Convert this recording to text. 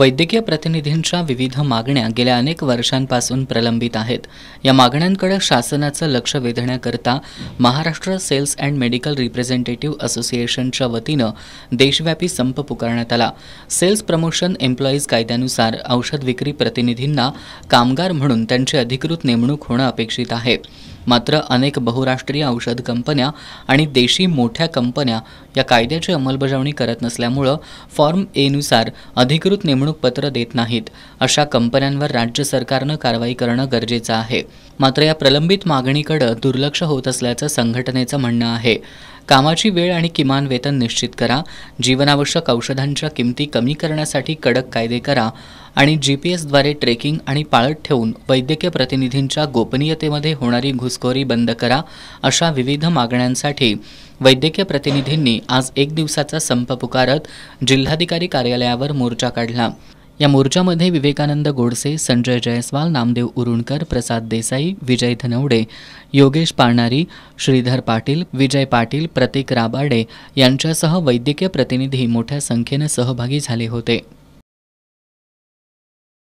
वैद्यकीय प्रतिनिधींच्या विविध मागण्या गेल्या अनेक वर्षांपासून प्रलंबित आहेत या मागण्यांकडे शासनाचं लक्ष वेधण्याकरता Maharashtra sales and medical representative असोसिएशनच्या वतीनं देशव्यापी संप पुकारण्यात आला सेल्स प्रमोशन एम्प्लॉईज कायद्यानुसार औषध विक्री प्रतिनिधींना कामगार म्हणून त्यांची अधिकृत नेमणूक होणं अपेक्षित आहे मात्र अनेक बहुराष्ट्रीय औषध कंपन्या आणि देशी मोठ्या कंपन्या या कायद्याची अंमलबजावणी करत नसल्यामुळं फॉर्म एनुसार अधिकृत नेमणूक पत्र देत नाहीत अशा कंपन्यांवर राज्य सरकारनं कारवाई करणं गरजेचं आहे मात्र या प्रलंबित मागणीकडं दुर्लक्ष होत असल्याचं संघटनेचं म्हणणं आहे कामाची वेळ आणि किमान वेतन निश्चित करा जीवनावश्यक औषधांच्या किमती कमी करण्यासाठी कडक कायदे करा आणि जी पी एसद्वारे ट्रेकिंग आणि पाळत ठेवून वैद्यकीय प्रतिनिधींच्या गोपनीयतेमध्ये होणारी घुसखोरी बंद करा अशा विविध मागण्यांसाठी वैद्यकीय प्रतिनिधींनी आज एक दिवसाचा संप पुकारत जिल्हाधिकारी कार्यालयावर मोर्चा काढला या मोर्चामध्ये विवेकानंद गोडसे संजय जयस्वाल नामदेव उरुणकर प्रसाद देसाई विजय धनवडे योगेश पाळणारी श्रीधर पाटील विजय पाटील प्रतीक राबाडे यांच्यासह वैद्यकीय प्रतिनिधी मोठ्या संख्येनं सहभागी झाले होते